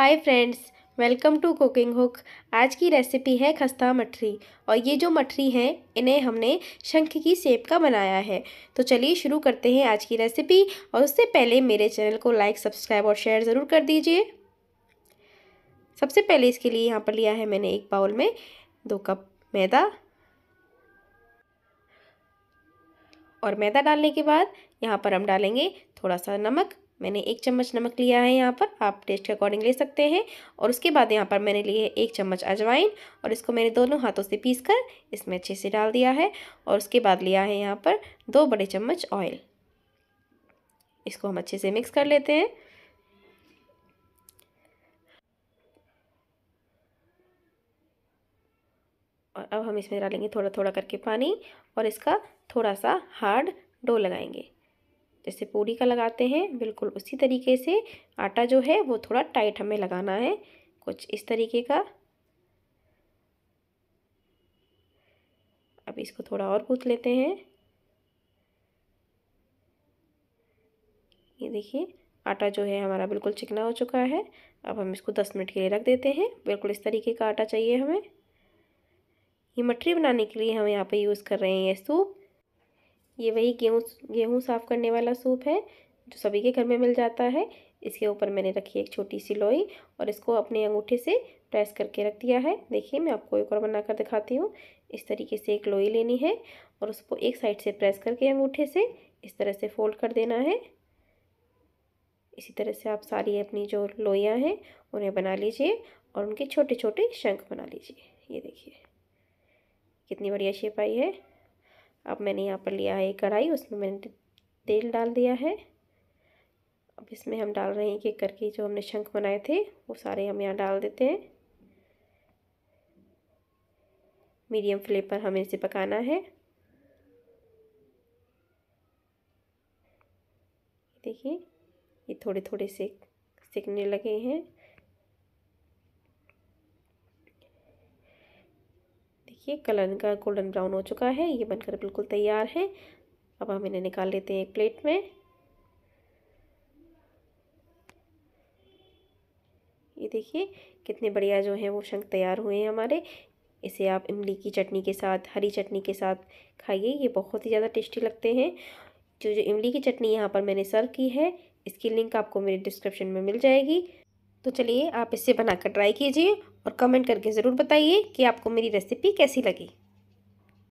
hi friends welcome to cooking hook आज की recipe है खस्ता मठरी और ये जो मठरी हैं इन्हें हमने शंख की सेप का बनाया है तो चलिए शुरू करते हैं आज की रेसिपी और उससे पहले मेरे चैनल को लाइक सब्सक्राइब और शेयर ज़रूर कर दीजिए सबसे पहले इसके लिए यहाँ पर लिया है मैंने एक बाउल में दो कप मैदा और मैदा डालने के बाद यहाँ पर हम डालेंगे थोड़ा सा नमक मैंने एक चम्मच नमक लिया है यहाँ पर आप टेस्ट के अकॉर्डिंग ले सकते हैं और उसके बाद यहाँ पर मैंने लिए है एक चम्मच अजवाइन और इसको मैंने दोनों हाथों से पीस कर इसमें अच्छे से डाल दिया है और उसके बाद लिया है यहाँ पर दो बड़े चम्मच ऑयल इसको हम अच्छे से मिक्स कर लेते हैं और अब हम इसमें डालेंगे थोड़ा थोड़ा करके पानी और इसका थोड़ा सा हार्ड डो लगाएंगे जैसे पूरी का लगाते हैं बिल्कुल उसी तरीके से आटा जो है वो थोड़ा टाइट हमें लगाना है कुछ इस तरीके का अब इसको थोड़ा और गूँथ लेते हैं ये देखिए आटा जो है हमारा बिल्कुल चिकना हो चुका है अब हम इसको दस मिनट के लिए रख देते हैं बिल्कुल इस तरीके का आटा चाहिए हमें ये मटरी बनाने के लिए हम यहाँ पे यूज़ कर रहे हैं ये सूप ये वही गेहूँ गेहूँ साफ़ करने वाला सूप है जो सभी के घर में मिल जाता है इसके ऊपर मैंने रखी एक छोटी सी लोई और इसको अपने अंगूठे से प्रेस करके रख दिया है देखिए मैं आपको एक और बनाकर दिखाती हूँ इस तरीके से एक लोई लेनी है और उसको एक साइड से प्रेस करके अंगूठे से इस तरह से फोल्ड कर देना है इसी तरह से आप सारी अपनी जो लोइयाँ हैं उन्हें बना लीजिए और उनके छोटे छोटे शंख बना लीजिए ये देखिए कितनी बढ़िया शेप आई है अब मैंने यहाँ पर लिया है एक कढ़ाई उसमें मैंने तेल डाल दिया है अब इसमें हम डाल रहे हैं कि करके जो हमने शंख बनाए थे वो सारे हम यहाँ डाल देते हैं मीडियम फ्लेम पर हमें इसे पकाना है देखिए ये थोड़े थोड़े से सिकने लगे हैं ये कलर इनका गोल्डन ब्राउन हो चुका है ये बनकर बिल्कुल तैयार है अब हम इन्हें निकाल लेते हैं एक प्लेट में ये देखिए कितने बढ़िया जो हैं वो शंख तैयार हुए हैं हमारे इसे आप इमली की चटनी के साथ हरी चटनी के साथ खाइए ये बहुत ही ज़्यादा टेस्टी लगते हैं जो जो इमली की चटनी यहाँ पर मैंने सर्व की है इसकी लिंक आपको मेरे डिस्क्रिप्शन में मिल जाएगी तो चलिए आप इसे बनाकर ट्राई कीजिए और कमेंट करके ज़रूर बताइए कि आपको मेरी रेसिपी कैसी लगी